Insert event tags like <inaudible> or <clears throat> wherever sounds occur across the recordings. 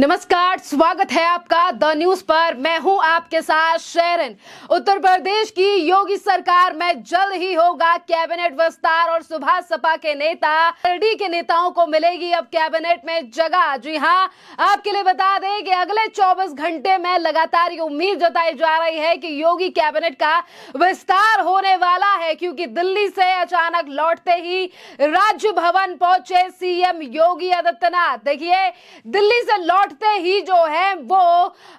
नमस्कार स्वागत है आपका द न्यूज पर मैं हूं आपके साथ शेरन उत्तर प्रदेश की योगी सरकार में जल्द ही होगा कैबिनेट विस्तार और सुभाष सपा के नेता आरडी के नेताओं को मिलेगी अब कैबिनेट में जगह जी हां आपके लिए बता दें कि अगले 24 घंटे में लगातार ये उम्मीद जताई जा रही है कि योगी कैबिनेट का विस्तार होने वाला है क्योंकि दिल्ली से अचानक लौटते ही राज्य भवन पहुंचे सीएम योगी आदित्यनाथ देखिए दिल्ली से लौट लौटते ही जो है वो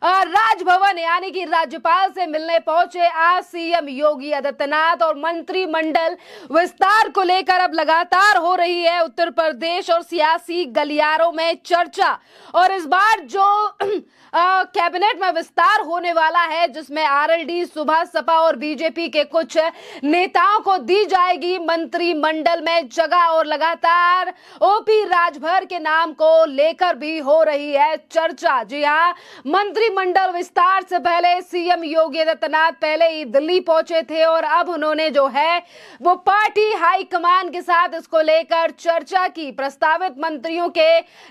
राजभवन यानी कि राज्यपाल से मिलने पहुंचे आज सीएम योगी आदित्यनाथ और मंत्रिमंडल विस्तार को लेकर अब लगातार हो रही है उत्तर प्रदेश और सियासी गलियारों में चर्चा और इस बार जो <clears throat> कैबिनेट में विस्तार होने वाला है जिसमें आरएलडी सुबह सपा और बीजेपी के कुछ नेताओं को दी जाएगी मंत्रिमंडल में जगह और लगातार ओपी राजभर के नाम को लेकर भी हो रही है चर्चा जी हाँ मंत्रिमंडल विस्तार से पहले सीएम योगी आदित्यनाथ पहले ही दिल्ली पहुंचे थे और अब उन्होंने जो है वो पार्टी हाईकमान के साथ इसको लेकर चर्चा की प्रस्तावित मंत्रियों के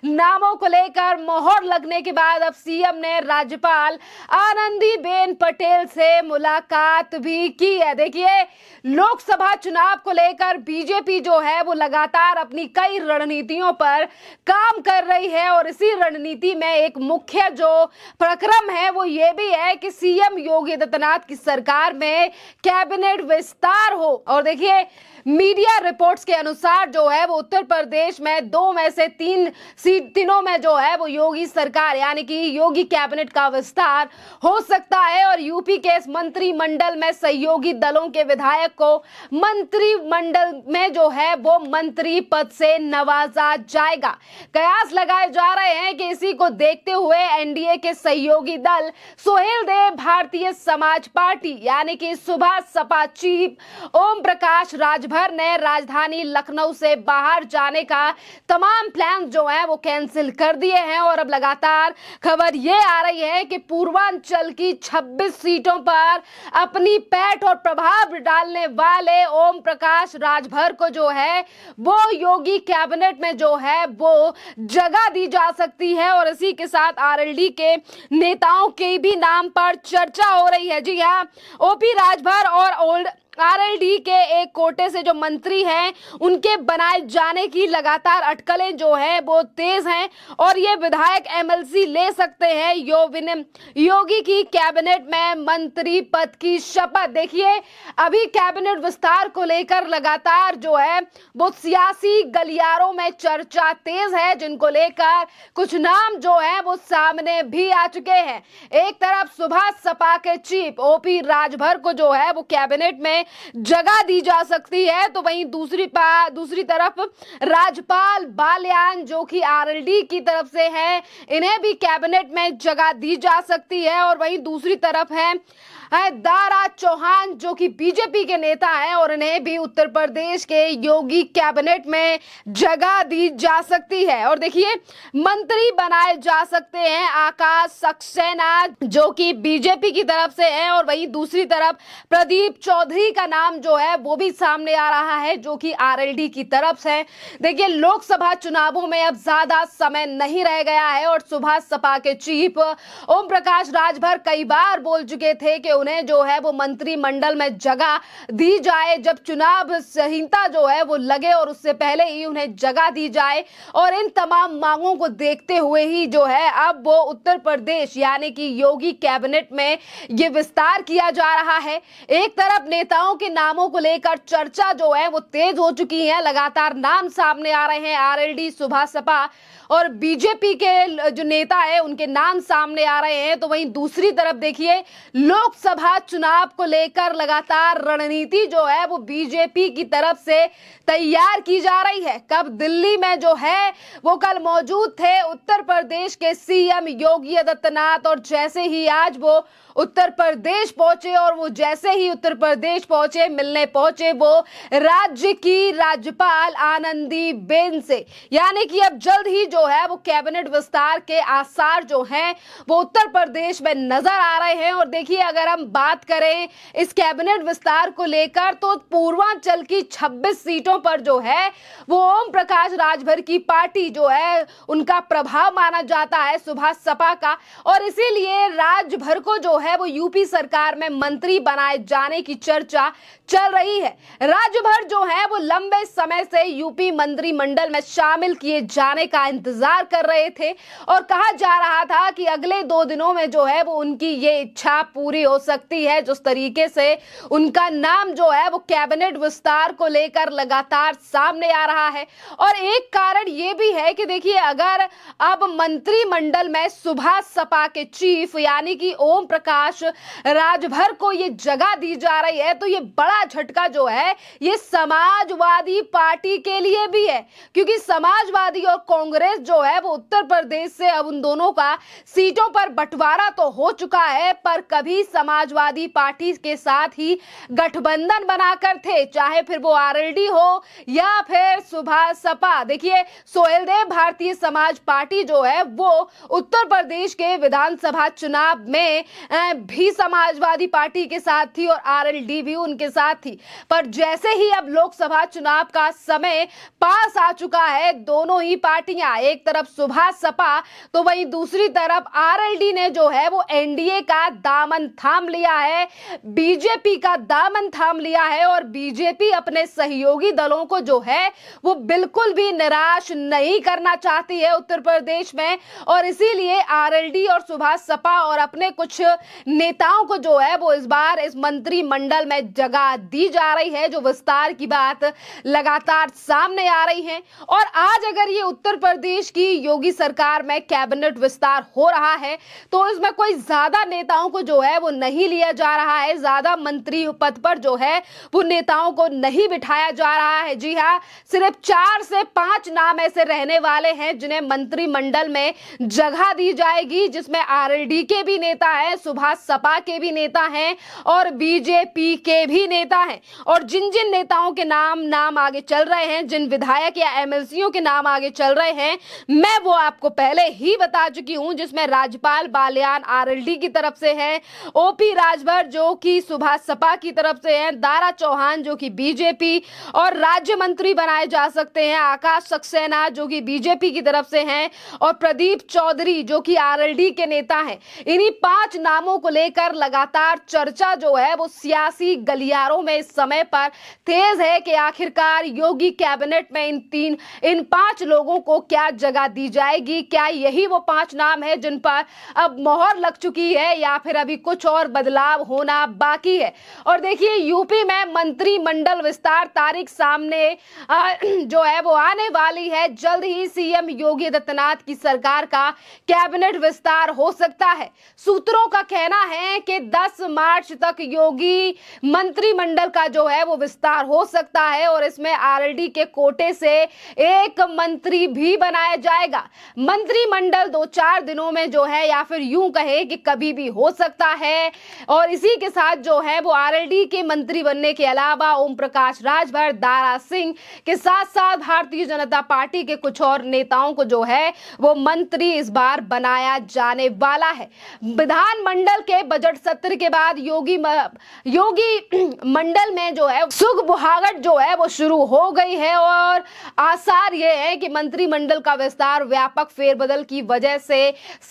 नामों को लेकर मोहर लगने के बाद अब सीएम ने राज्यपाल आनंदीबेन पटेल से मुलाकात भी की है देखिए लोकसभा चुनाव को लेकर बीजेपी जो है वो लगातार अपनी कई रणनीतियों पर काम कर रही है और इसी रणनीति नीति में एक मुख्य जो प्रक्रम है वो ये भी है कि सीएम योगी आदित्यनाथ की सरकार में कैबिनेट विस्तार हो और देखिए मीडिया रिपोर्ट्स के अनुसार जो है वो उत्तर प्रदेश में दो में से तीन सीट तीनों में जो है वो योगी सरकार यानी कि योगी कैबिनेट का विस्तार हो सकता है और यूपी के मंत्रिमंडल में सहयोगी दलों के विधायक को मंत्रिमंडल में जो है वो मंत्री पद से नवाजा जाएगा कयास लगाए जा रहे हैं कि इसी को देखते हुए एनडीए के सहयोगी दल सोहेल देव भारतीय समाज पार्टी यानी कि सुबह सपा चीफ ओम प्रकाश राजभर ने राजधानी लखनऊ से बाहर जाने का तमाम प्लान जो है वो कैंसिल कर दिए हैं और अब लगातार खबर ये आ रही है कि पूर्वांचल की 26 सीटों पर अपनी पैठ और प्रभाव डालने वाले ओम प्रकाश राजभर को जो है वो योगी कैबिनेट में जो है वो जगह दी जा सकती है और और इसी के साथ आरएलडी के नेताओं के भी नाम पर चर्चा हो रही है जी हाँ ओपी राजभर और ओल्ड आरएलडी के एक कोटे से जो मंत्री हैं उनके बनाए जाने की लगातार अटकलें जो है वो तेज हैं और ये विधायक एमएलसी ले सकते हैं यो योगी की कैबिनेट में मंत्री पद की शपथ देखिए अभी कैबिनेट विस्तार को लेकर लगातार जो है वो सियासी गलियारों में चर्चा तेज है जिनको लेकर कुछ नाम जो है वो सामने भी आ चुके हैं एक तरफ सुभाष सपा के चीफ ओपी राजभर को जो है वो कैबिनेट में जगह दी जा सकती है तो वहीं दूसरी दूसरी तरफ राजपाल बाल्यान जो कि आरएलडी की तरफ से है इन्हें भी कैबिनेट में जगह दी जा सकती है और वहीं दूसरी तरफ है दारा चौहान जो कि बीजेपी के नेता हैं और इन्हें भी उत्तर प्रदेश के योगी कैबिनेट में जगह दी जा सकती है और देखिए मंत्री बनाए जा सकते हैं आकाश सक्सेना जो कि बीजेपी की तरफ से है और वहीं दूसरी तरफ प्रदीप चौधरी का नाम जो है वो भी सामने आ रहा है जो कि आरएलडी की तरफ से देखिए लोकसभा चुनावों में अब ज्यादा समय नहीं रह गया है और सुभाष सपा के चीफ ओम प्रकाश राजभर कई बार बोल चुके थे कि उन्हें जो है वो मंत्रिमंडल में जगह दी जाए जब चुनाव संहिता जो है वो लगे और उससे पहले ही उन्हें जगह दी जाए और इन तमाम मांगों को देखते हुए ही जो है अब वो उत्तर प्रदेश यानी कि योगी कैबिनेट में ये विस्तार किया जा रहा है एक तरफ नेताओं के नामों को लेकर चर्चा जो है वो तेज हो चुकी है लगातार नाम सामने आ रहे हैं आरएलडी सपा और बीजेपी के जो नेता है उनके नाम सामने आ रहे हैं तो वहीं दूसरी तरफ देखिए लोकसभा चुनाव को लेकर लगातार रणनीति जो है वो बीजेपी की तरफ से तैयार की जा रही है कब दिल्ली में जो है वो कल मौजूद थे उत्तर प्रदेश के सीएम योगी आदित्यनाथ और जैसे ही आज वो उत्तर प्रदेश पहुंचे और वो जैसे ही उत्तर प्रदेश पहुंचे मिलने पहुंचे वो राज्य की राज्यपाल आनंदी बेन से यानी कि अब जल्द ही जो जो है वो कैबिनेट विस्तार के आसार जो हैं वो उत्तर प्रदेश में नजर आ रहे हैं और देखिए अगर हम बात करें इस कैबिनेट विस्तार को लेकर तो पूर्वांचल की 26 सीटों पर जो है वो ओम प्रकाश राजभर की पार्टी जो है उनका प्रभाव माना जाता है सुभाष सपा का और इसीलिए राजभर को जो है वो यूपी सरकार में मंत्री बनाए जाने की चर्चा चल रही है राजभर जो है वो लंबे समय से यूपी मंत्रिमंडल में शामिल किए जाने का इंतजार इंतजार कर रहे थे और कहा जा रहा था कि अगले दो दिनों में जो है वो उनकी ये इच्छा पूरी हो सकती है जिस तरीके से उनका नाम जो है वो कैबिनेट विस्तार को लेकर लगातार सामने आ रहा है और एक कारण ये भी है कि देखिए अगर अब मंत्रिमंडल में सुबह सपा के चीफ यानी कि ओम प्रकाश राजभर को ये जगह दी जा रही है तो ये बड़ा झटका जो है ये समाजवादी पार्टी के लिए भी है क्योंकि समाजवादी और कांग्रेस कांग्रेस जो है वो उत्तर प्रदेश से अब उन दोनों का सीटों पर बंटवारा तो हो चुका है पर कभी समाजवादी पार्टी के साथ ही गठबंधन बनाकर थे चाहे फिर वो आरएलडी हो या फिर सुभा सपा देखिए सोहेलदेव भारतीय समाज पार्टी जो है वो उत्तर प्रदेश के विधानसभा चुनाव में भी समाजवादी पार्टी के साथ थी और आर भी उनके साथ थी पर जैसे ही अब लोकसभा चुनाव का समय पास आ चुका है दोनों ही पार्टियां एक तरफ सुभाष सपा तो वहीं दूसरी तरफ आरएलडी ने जो है वो एनडीए का दामन थाम लिया है बीजेपी का दामन थाम लिया है और बीजेपी अपने सहयोगी दलों को जो है वो बिल्कुल भी निराश नहीं करना चाहती है उत्तर प्रदेश में और इसीलिए आरएलडी और सुभाष सपा और अपने कुछ नेताओं को जो है वो इस बार इस मंत्रिमंडल में जगह दी जा रही है जो विस्तार की बात लगातार सामने आ रही है और आज अगर ये उत्तर प्रदेश प्रदेश की योगी सरकार में कैबिनेट विस्तार हो रहा है तो इसमें कोई ज्यादा नेताओं को जो है वो नहीं लिया जा रहा है ज्यादा मंत्री पद पर जो है वो नेताओं को नहीं बिठाया जा रहा है जी हाँ सिर्फ चार से पांच नाम ऐसे रहने वाले हैं जिन्हें मंत्रिमंडल में जगह दी जाएगी जिसमें आर के भी नेता है सुभाष सपा के भी नेता है और बीजेपी के भी नेता है और जिन जिन नेताओं के नाम नाम आगे चल रहे हैं जिन विधायक या एमएलसीओं के नाम आगे चल रहे हैं मैं वो आपको पहले ही बता चुकी हूं जिसमें राज्यपाल बालियान आरएलडी की तरफ से है ओपी राजभर जो कि सुभाष सपा की तरफ से है दारा चौहान जो कि बीजेपी और राज्य मंत्री बनाए जा सकते हैं आकाश सक्सेना जो कि बीजेपी की तरफ से हैं और प्रदीप चौधरी जो कि आरएलडी के नेता हैं इन्हीं पांच नामों को लेकर लगातार चर्चा जो है वो सियासी गलियारों में इस समय पर तेज है कि आखिरकार योगी कैबिनेट में इन तीन इन पांच लोगों को क्या आज जगह दी जाएगी क्या यही वो पांच नाम है जिन पर अब मोहर लग चुकी है या फिर अभी कुछ और बदलाव होना बाकी है और देखिए यूपी में मंत्रिमंडल विस्तार तारीख सामने <clears throat> जो है वो आने वाली है जल्द ही सीएम योगी आदित्यनाथ की सरकार का कैबिनेट विस्तार हो सकता है सूत्रों का कहना है कि 10 मार्च तक योगी मंत्रिमंडल का जो है वो विस्तार हो सकता है और इसमें आरएलडी के कोटे से एक मंत्री भी बना बनाया जाएगा मंत्रिमंडल दो चार दिनों में जो है या फिर यूं कहे कि कभी भी हो सकता है और इसी के साथ जो है वो आरएलडी के मंत्री बनने के अलावा ओम प्रकाश राजभर दारा सिंह के साथ साथ भारतीय जनता पार्टी के कुछ और नेताओं को जो है वो मंत्री इस बार बनाया जाने वाला है विधानमंडल के बजट सत्र के बाद योगी म, योगी <clears throat> मंडल में जो है सुख बुहागट जो है वो शुरू हो गई है और आसार ये है कि मंत्रिमंडल का विस्तार व्यापक फेरबदल की वजह से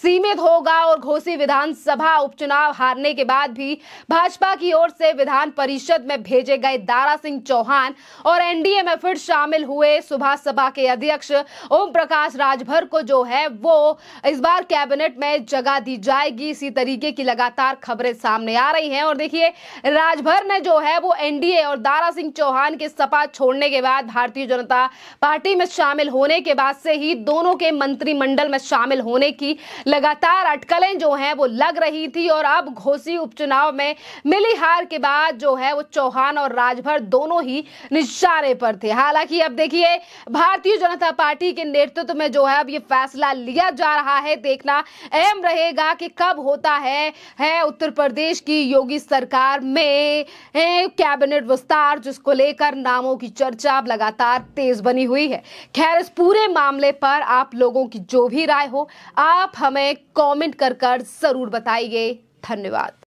सीमित होगा और घोसी विधानसभा उपचुनाव हारने के बाद भी भाजपा की ओर से विधान परिषद में भेजे गए दारा सिंह चौहान और एनडीए में फिर शामिल हुए सुभाष सभा के अध्यक्ष ओम प्रकाश राजभर को जो है वो इस बार कैबिनेट में जगह दी जाएगी इसी तरीके की लगातार खबरें सामने आ रही हैं और देखिए राजभर ने जो है वो एनडीए और दारा सिंह चौहान के सपा छोड़ने के बाद भारतीय जनता पार्टी में शामिल होने के बाद से ही कि दोनों के मंत्रिमंडल में शामिल होने की लगातार अटकलें जो हैं वो लग रही थी और अब घोसी उपचुनाव में मिली हार के बाद जो है वो चौहान और राजभर दोनों ही निशाने पर थे हालांकि अब देखिए भारतीय जनता पार्टी के नेतृत्व में जो है अब ये फैसला लिया जा रहा है देखना अहम रहेगा कि कब होता है, है उत्तर प्रदेश की योगी सरकार में कैबिनेट विस्तार जिसको लेकर नामों की चर्चा लगातार तेज बनी हुई है खैर इस पूरे मामले पर आप लोगों की जो भी राय हो आप हमें कमेंट कर कर ज़रूर बताइए धन्यवाद